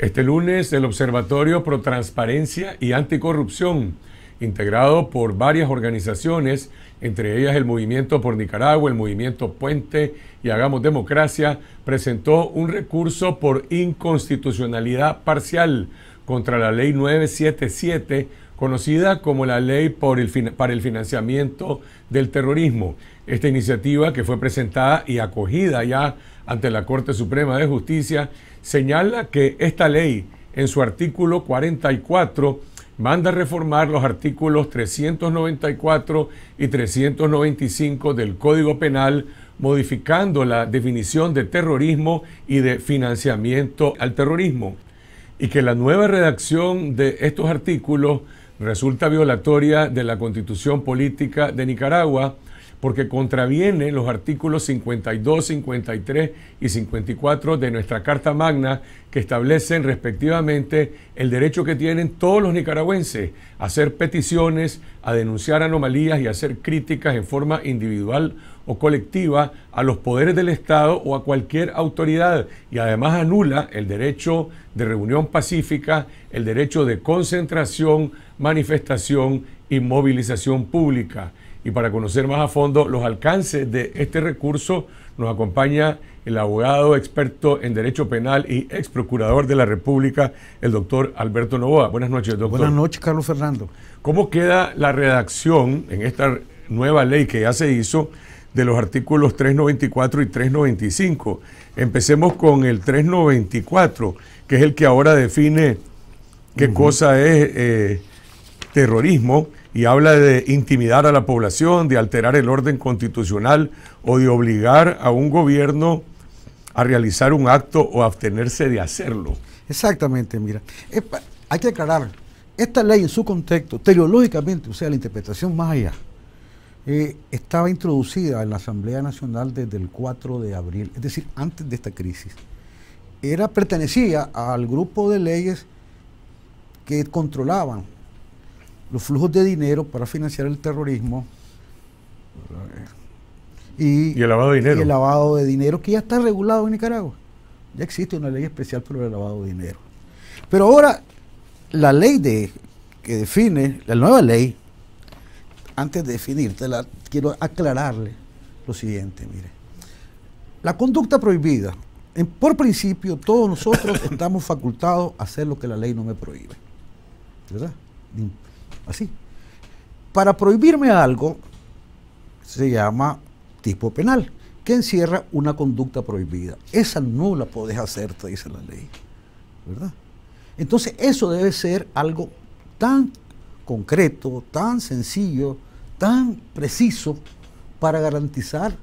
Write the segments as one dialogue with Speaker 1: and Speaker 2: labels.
Speaker 1: Este lunes el Observatorio Pro Transparencia y Anticorrupción, integrado por varias organizaciones, entre ellas el Movimiento por Nicaragua, el Movimiento Puente y Hagamos Democracia, presentó un recurso por inconstitucionalidad parcial contra la Ley 977, conocida como la Ley por el, para el Financiamiento del Terrorismo. Esta iniciativa que fue presentada y acogida ya ante la Corte Suprema de Justicia, señala que esta ley, en su artículo 44, manda reformar los artículos 394 y 395 del Código Penal, modificando la definición de terrorismo y de financiamiento al terrorismo, y que la nueva redacción de estos artículos resulta violatoria de la Constitución Política de Nicaragua, porque contraviene los artículos 52, 53 y 54 de nuestra Carta Magna que establecen respectivamente el derecho que tienen todos los nicaragüenses a hacer peticiones, a denunciar anomalías y a hacer críticas en forma individual o colectiva a los poderes del Estado o a cualquier autoridad y además anula el derecho de reunión pacífica, el derecho de concentración, manifestación y movilización pública. Y para conocer más a fondo los alcances de este recurso, nos acompaña el abogado experto en Derecho Penal y ex procurador de la República, el doctor Alberto Novoa. Buenas noches, doctor. Buenas noches,
Speaker 2: Carlos Fernando.
Speaker 1: ¿Cómo queda la redacción en esta nueva ley que ya se hizo de los artículos 394 y 395? Empecemos con el 394, que es el que ahora define qué cosa es eh, terrorismo y habla de intimidar a la población, de alterar el orden constitucional o de obligar a un gobierno a realizar un acto o abstenerse de hacerlo.
Speaker 2: Exactamente, mira. hay que aclarar, esta ley en su contexto, teleológicamente, o sea, la interpretación más allá, eh, estaba introducida en la Asamblea Nacional desde el 4 de abril, es decir, antes de esta crisis. Era, pertenecía al grupo de leyes que controlaban los flujos de dinero para financiar el terrorismo. Y, el lavado de dinero. el lavado de dinero que ya está regulado en Nicaragua. Ya existe una ley especial para el lavado de dinero. Pero ahora, la ley de, que define, la nueva ley, antes de definírtela, quiero aclararle lo siguiente, mire. La conducta prohibida, por principio, todos nosotros estamos facultados a hacer lo que la ley no me prohíbe. ¿Verdad? Así. Para prohibirme algo se llama tipo penal, que encierra una conducta prohibida. Esa no la puedes hacer, te dice la ley. ¿Verdad? Entonces eso debe ser algo tan concreto, tan sencillo, tan preciso para garantizar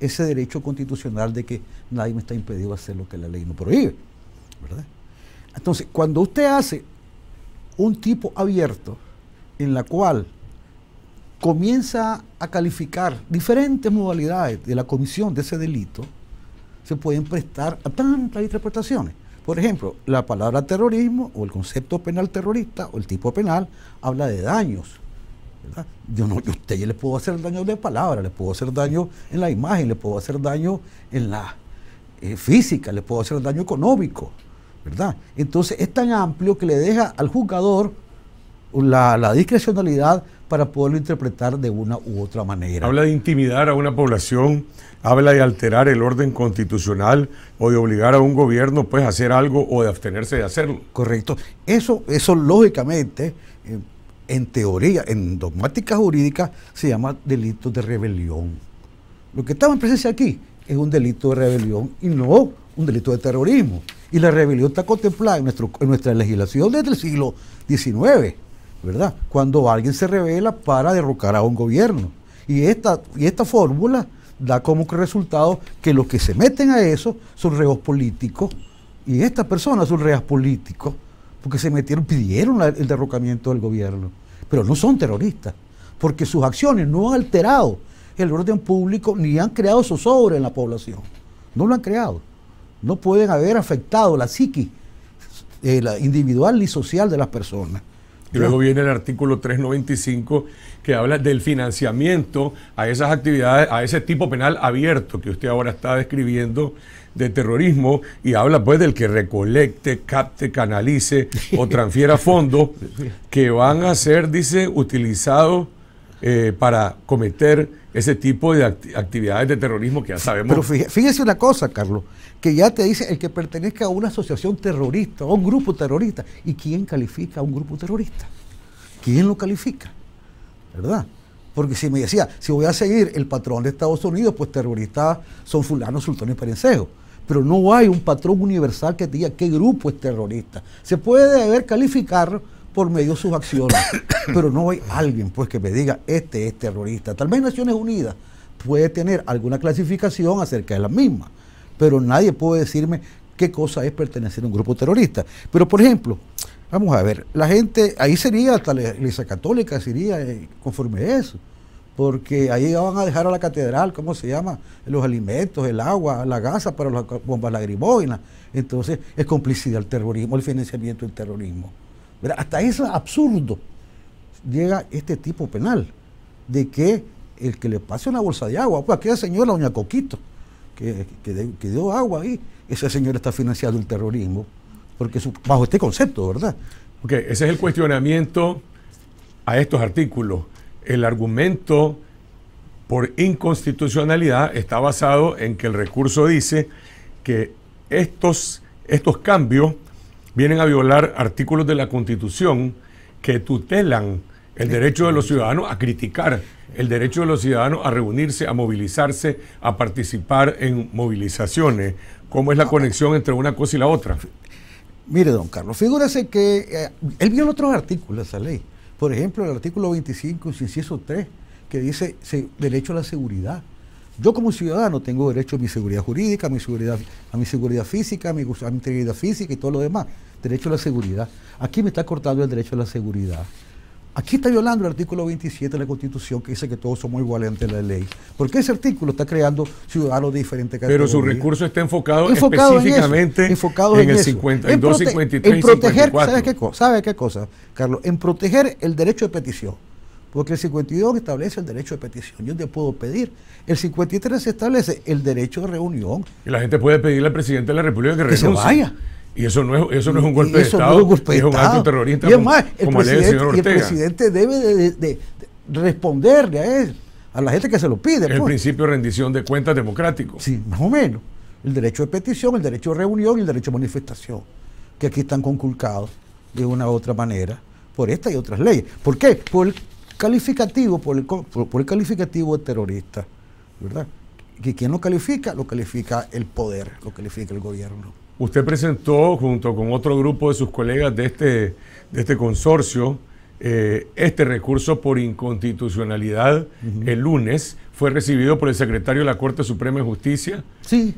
Speaker 2: ese derecho constitucional de que nadie me está impedido hacer lo que la ley no prohíbe. ¿verdad? Entonces, cuando usted hace un tipo abierto, en la cual comienza a calificar diferentes modalidades de la comisión de ese delito, se pueden prestar a tantas interpretaciones. Por ejemplo, la palabra terrorismo o el concepto penal terrorista o el tipo penal habla de daños. Yo no, yo usted ya le puedo hacer daño de palabra, le puedo hacer daño en la imagen, le puedo hacer daño en la eh, física, le puedo hacer daño económico, ¿verdad? Entonces es tan amplio que le deja al juzgador la, discrecionalidad para poderlo interpretar de una u otra manera. Habla
Speaker 1: de intimidar a una población, habla de alterar el orden constitucional o de obligar a un gobierno pues a hacer algo o de abstenerse
Speaker 2: de hacerlo. Correcto. Eso, eso lógicamente, eh, en teoría, en dogmática jurídica, se llama delito de rebelión. Lo que estaba en presencia aquí es un delito de rebelión y no un delito de terrorismo. Y la rebelión está contemplada en, nuestro, en nuestra legislación desde el siglo XIX ¿verdad? Cuando alguien se revela para derrocar a un gobierno. Y esta, y esta fórmula da como resultado que los que se meten a eso son reos políticos y estas personas son reas políticos porque se metieron, pidieron el derrocamiento del gobierno, pero no son terroristas porque sus acciones no han alterado el orden público ni han creado zozobra en la población, no lo han creado, no pueden haber afectado la psiqui eh, individual ni social de las personas. Y luego
Speaker 1: viene el artículo 395 que habla del financiamiento a esas actividades, a ese tipo penal abierto que usted ahora está describiendo de terrorismo y habla pues del que recolecte, capte, canalice o transfiera fondos que van a ser, dice, utilizados eh, para cometer ese tipo de actividades de terrorismo que ya sabemos.
Speaker 2: Pero fíjese una cosa, Carlos, que ya te dice el que pertenezca a una asociación terrorista, a un grupo terrorista. ¿Y quién califica a un grupo terrorista? ¿Quién lo califica? ¿Verdad? Porque si me decía, si voy a seguir el patrón de Estados Unidos, pues terroristas son fulanos, y perenceos pero no hay un patrón universal que diga qué grupo es terrorista. Se puede deber calificarlo por medio de sus acciones. Pero no hay alguien pues que me diga, este es terrorista. Tal vez Naciones Unidas puede tener alguna clasificación acerca de las mismas, pero nadie puede decirme qué cosa es pertenecer a un grupo terrorista. Pero por ejemplo, vamos a ver, la gente, ahí sería hasta la Iglesia Católica, sería eh, conforme a eso, porque ahí van a dejar a la catedral, ¿cómo se llama? Los alimentos, el agua, la gasa para las bombas lagrimógenas. Entonces es complicidad el terrorismo, el financiamiento del terrorismo. Hasta eso es absurdo. Llega este tipo penal de que el que le pase una bolsa de agua, pues aquella señora, doña Coquito, que, dio agua ahí, ese señor está financiando el terrorismo, porque bajo este concepto, ¿verdad? Ok, ese es el cuestionamiento a estos artículos.
Speaker 1: El argumento por inconstitucionalidad está basado en que el recurso dice que estos, estos cambios vienen a violar artículos de la Constitución que tutelan el derecho de los ciudadanos a criticar, el derecho de los ciudadanos a reunirse, a movilizarse, a participar en movilizaciones. ¿Cómo es la ah, conexión entre una cosa y la otra? Mire,
Speaker 2: don Carlos, figúrese que eh, él viola otros artículos de esa ley. Por ejemplo, el artículo 25, inciso 3, que dice derecho a la seguridad. Yo como ciudadano tengo derecho a mi seguridad jurídica, a mi seguridad, a mi seguridad física, a mi, integridad física y todo lo demás. Derecho a la seguridad. Aquí me está cortando el derecho a la seguridad. Aquí está violando el artículo 27 de la Constitución que dice que todos somos iguales ante la ley. Porque ese artículo está creando ciudadanos de diferentes categorías. Pero su recurso está enfocado, específicamente en, en, el proteger, ¿Sabe qué cosa, Carlos? En proteger el derecho de petición. Porque el 52 establece el derecho de petición, yo te puedo pedir. El 53 establece el derecho de reunión.
Speaker 1: Y la gente puede pedirle al presidente de la República que, se vaya. Y eso no es, un golpe de Estado, no es, un acto terrorista. Y es más, el, como presidente, presidente
Speaker 2: debe de, responderle a él, a la gente que se lo pide. Es el pues. principio de rendición de cuentas democrático. Sí, más o menos. El derecho de petición, el derecho de reunión y el derecho de manifestación, que aquí están conculcados de una u otra manera por estas y otras leyes. ¿Por qué? Por, calificativo por el, por el calificativo de terrorista, ¿verdad? Que quien lo califica, lo califica el poder, lo califica el gobierno.
Speaker 1: Usted presentó junto con otro grupo de sus colegas de este, de este consorcio eh, este recurso por inconstitucionalidad el lunes. Fue recibido por el secretario de la Corte Suprema de Justicia. Sí.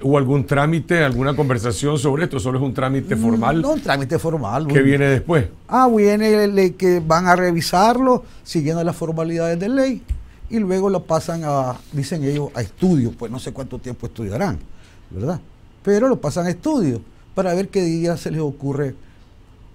Speaker 1: ¿Hubo algún trámite, alguna conversación sobre esto? ¿Solo es un trámite mm, formal? No, un
Speaker 2: trámite formal. ¿Qué viene después? Ah, viene el, que van a revisarlo siguiendo las formalidades de ley y luego lo pasan a, dicen ellos, a estudio. pues no sé cuánto tiempo estudiarán, ¿verdad? Pero lo pasan a estudio para ver qué día se les ocurre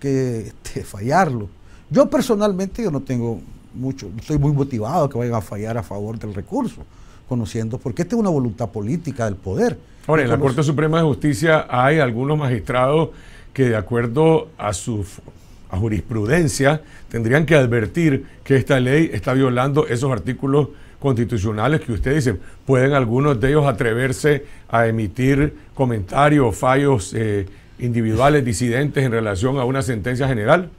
Speaker 2: que este, fallarlo. Yo personalmente yo no tengo mucho, No estoy muy motivado que vayan a fallar a favor del recurso conociendo, porque esta es una voluntad política del poder. Ahora, en la Corte
Speaker 1: Suprema de Justicia hay algunos magistrados que de acuerdo a su jurisprudencia tendrían que advertir que esta ley está violando esos artículos constitucionales que usted dice. ¿Pueden algunos de ellos atreverse a emitir comentarios fallos eh, individuales, disidentes en relación a una sentencia general?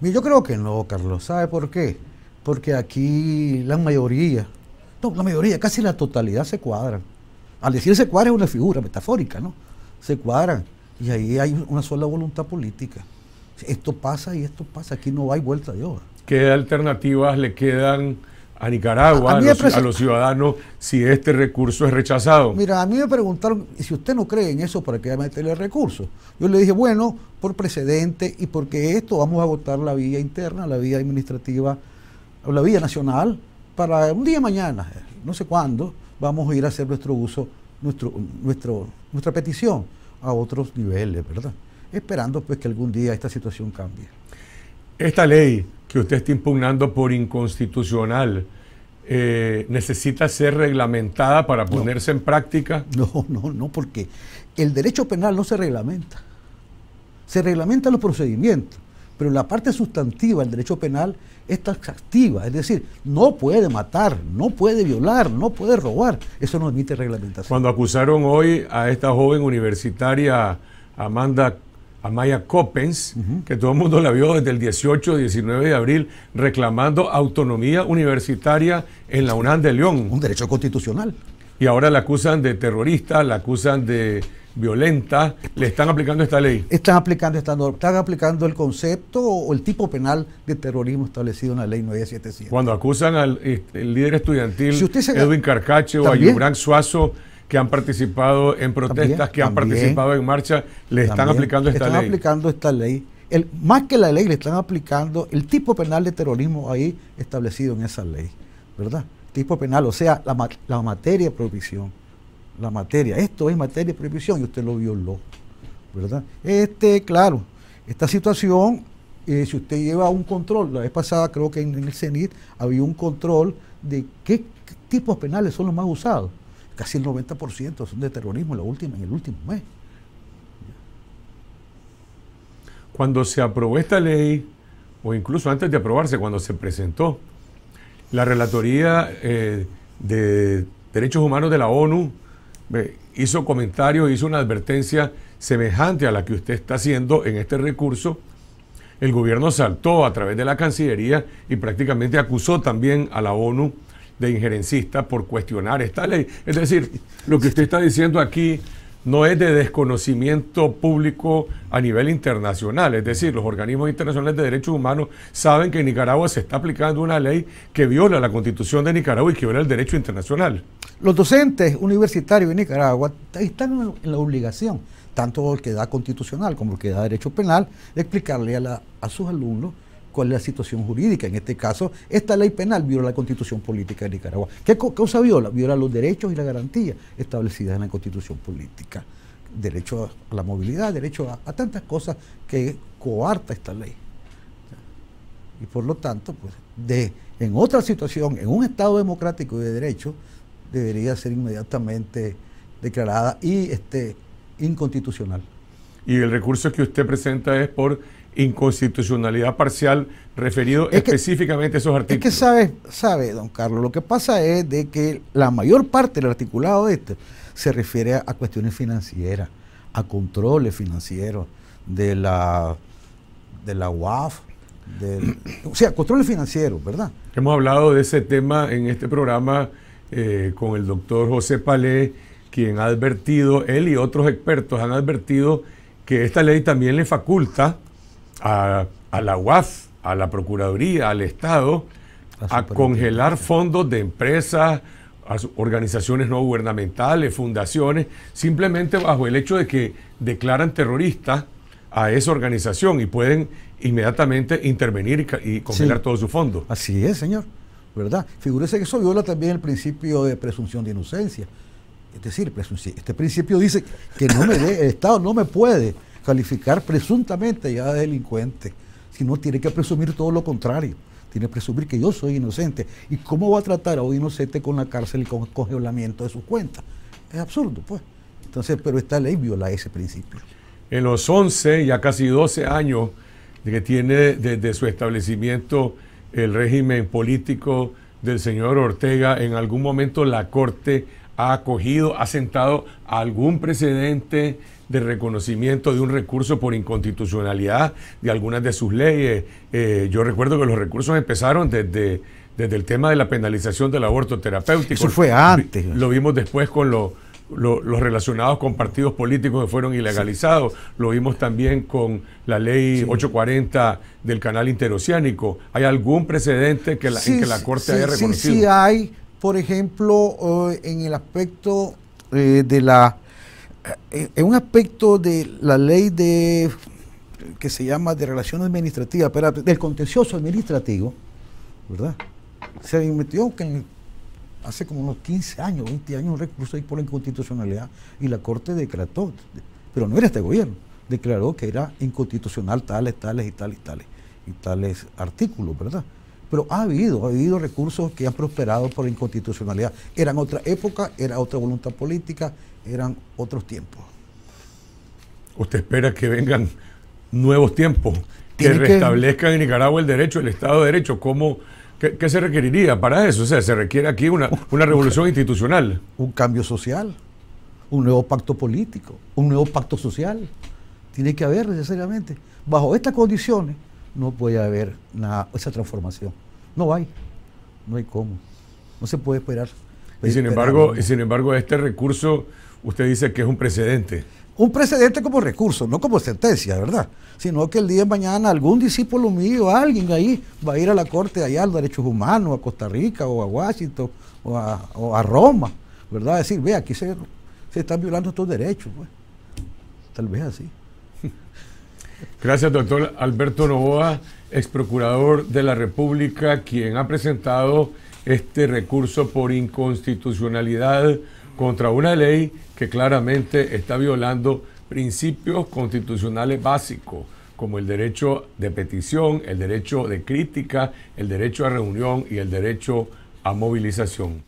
Speaker 2: Yo creo que no, Carlos. ¿Sabe por qué? Porque aquí la mayoría no, la mayoría, casi la totalidad se cuadran. Al decir se cuadra es una figura metafórica, ¿no? Se cuadran. Y ahí hay una sola voluntad política. Esto pasa y esto pasa. Aquí no hay vuelta de hoja.
Speaker 1: ¿Qué alternativas le quedan a Nicaragua, a, los, ciudadanos, si este recurso es rechazado?
Speaker 2: Mira, a mí me preguntaron, si usted no cree en eso, ¿para qué meterle recurso? Yo le dije, bueno, por precedente y porque esto vamos a agotar la vía interna, la vía administrativa, la vía nacional, para un día mañana, no sé cuándo, vamos a ir a hacer nuestro uso, nuestro, nuestro, nuestra petición a otros niveles, ¿verdad? Esperando pues que algún día esta situación cambie.
Speaker 1: Esta ley que usted está impugnando por inconstitucional eh, necesita ser reglamentada para ponerse en
Speaker 2: práctica. No, no, no, porque el derecho penal no se reglamenta. Se reglamentan los procedimientos pero la parte sustantiva del derecho penal es taxativa, es decir, no puede matar, no puede violar, no puede robar, eso no admite reglamentación.
Speaker 1: Cuando acusaron hoy a esta joven universitaria Amanda Amaya Coppens, que todo el mundo la vio desde el 18, 19 de abril, reclamando autonomía universitaria en la UNAM de León. Un derecho constitucional. Y ahora la acusan de terrorista, la acusan de violenta, le están aplicando esta ley.
Speaker 2: Están aplicando esta están aplicando el concepto o el tipo penal de terrorismo establecido en la ley 9700
Speaker 1: Cuando acusan al eh, líder estudiantil Edwin Carcache o a Yubran Suazo que han participado en protestas, que han participado en marcha, le están aplicando esta están aplicando
Speaker 2: esta ley. más que la ley, le están aplicando el tipo penal de terrorismo ahí establecido en esa ley, ¿verdad? Tipo penal, o sea, la, la materia de prohibición la materia. Esto es materia de prohibición y usted lo violó. ¿Verdad? Este, claro, esta situación, eh, si usted lleva un control, la vez pasada creo que en el CENIT había un control de qué tipos penales son los más usados. Casi el 90% son de terrorismo en, la última, en el último mes.
Speaker 1: Cuando se aprobó esta ley, o incluso antes de aprobarse, cuando se presentó, la Relatoría eh, de Derechos Humanos de la ONU hizo comentarios, hizo una advertencia semejante a la que usted está haciendo en este recurso, el gobierno saltó a través de la Cancillería y prácticamente acusó también a la ONU de injerencista por cuestionar esta ley. Es decir, lo que usted está diciendo aquí no es de desconocimiento público a nivel internacional. Es decir, los organismos internacionales de derechos humanos saben que en Nicaragua se está aplicando una ley que viola la constitución de Nicaragua y que viola el derecho internacional.
Speaker 2: Los docentes universitarios de Nicaragua están en la obligación, tanto el que da constitucional como el que da derecho penal, de explicarle a, a sus alumnos cuál es la situación jurídica. En este caso, esta ley penal viola la constitución política de Nicaragua. ¿Qué causa viola? Viola los derechos y la garantía establecidas en la constitución política. Derecho a la movilidad, derecho a, tantas cosas que coarta esta ley. Y por lo tanto, pues, de, en otra situación, en un Estado democrático y de derecho, debería ser inmediatamente declarada y este, inconstitucional.
Speaker 1: Y el recurso que usted presenta es por inconstitucionalidad parcial referido específicamente a esos artículos. Es que
Speaker 2: sabe, sabe, don Carlos, lo que pasa es de que la mayor parte del articulado este se refiere a, cuestiones financieras, a controles financieros de la, de la UAF, o sea, controles financieros, ¿verdad?
Speaker 1: Hemos hablado de ese tema en este programa eh, con el doctor José Palé, quien ha advertido, él y otros expertos han advertido que esta ley también le faculta a, la UAF, a la Procuraduría, al Estado, a, congelar fondos de empresas, a organizaciones no gubernamentales, fundaciones, simplemente bajo el hecho de que declaran terrorista a esa organización y pueden inmediatamente intervenir y, congelar todos sus fondos. Así es, señor.
Speaker 2: ¿Verdad? Figúrese que eso viola también el principio de presunción de inocencia. Es decir, este principio dice que no el Estado no me puede calificar presuntamente ya de delincuente, sino tiene que presumir todo lo contrario. Tiene que presumir que yo soy inocente. ¿Y cómo va a tratar a un inocente con la cárcel y con el congelamiento de sus cuentas? Es absurdo, pues. Entonces, pero esta ley viola ese principio.
Speaker 1: En los 11, ya casi 12 años que tiene desde su establecimiento el régimen político del señor Ortega, en algún momento la Corte ha acogido, ha sentado algún precedente de reconocimiento de un recurso por inconstitucionalidad de algunas de sus leyes. Eh, yo recuerdo que los recursos empezaron desde, desde el tema de la penalización del aborto terapéutico. Eso fue antes. Lo vimos después con los los relacionados con partidos políticos que fueron ilegalizados. Lo vimos también con la ley 840 del canal interoceánico. ¿Hay algún precedente que en que la Corte haya reconocido? Sí, sí
Speaker 2: hay, por ejemplo, eh, en el aspecto eh, de la eh, en un aspecto de la ley de que se llama de relación administrativa, pero del contencioso administrativo, ¿verdad? Se metió que hace como unos 15 años, 20 años, un recurso por la inconstitucionalidad y la Corte decretó, pero no era este gobierno, declaró que era inconstitucional tales, tales y tales y tales y tales artículos, ¿verdad? Pero ha habido, ha habido recursos que han prosperado por inconstitucionalidad. Eran otra época, era otra voluntad política, eran otros tiempos.
Speaker 1: ¿Usted espera que vengan
Speaker 2: nuevos tiempos
Speaker 1: que restablezcan en Nicaragua el derecho, el Estado de Derecho? ¿Cómo, qué, se requeriría para eso? O sea, se requiere aquí una, revolución institucional.
Speaker 2: Un cambio social, un nuevo pacto político, un nuevo pacto social. Tiene que haber necesariamente. Bajo estas condiciones no puede haber nada, esa transformación. No hay, no hay cómo. No se puede esperar. sin embargo, y sin
Speaker 1: embargo este recurso
Speaker 2: usted dice que es un precedente. Un precedente como recurso, no como sentencia, ¿verdad? Sino que el día de mañana algún discípulo mío, alguien ahí, va a ir a la Corte allá, a los derechos humanos, a Costa Rica o a Washington o a, Roma, ¿verdad? Decir, ve, aquí se, se están violando estos derechos, pues. Tal vez así.
Speaker 1: Gracias, doctor Alberto Novoa, ex procurador de la República, quien ha presentado este recurso por inconstitucionalidad contra una ley que claramente está violando principios constitucionales básicos, como el derecho de petición, el derecho de crítica, el derecho a reunión y el derecho a movilización.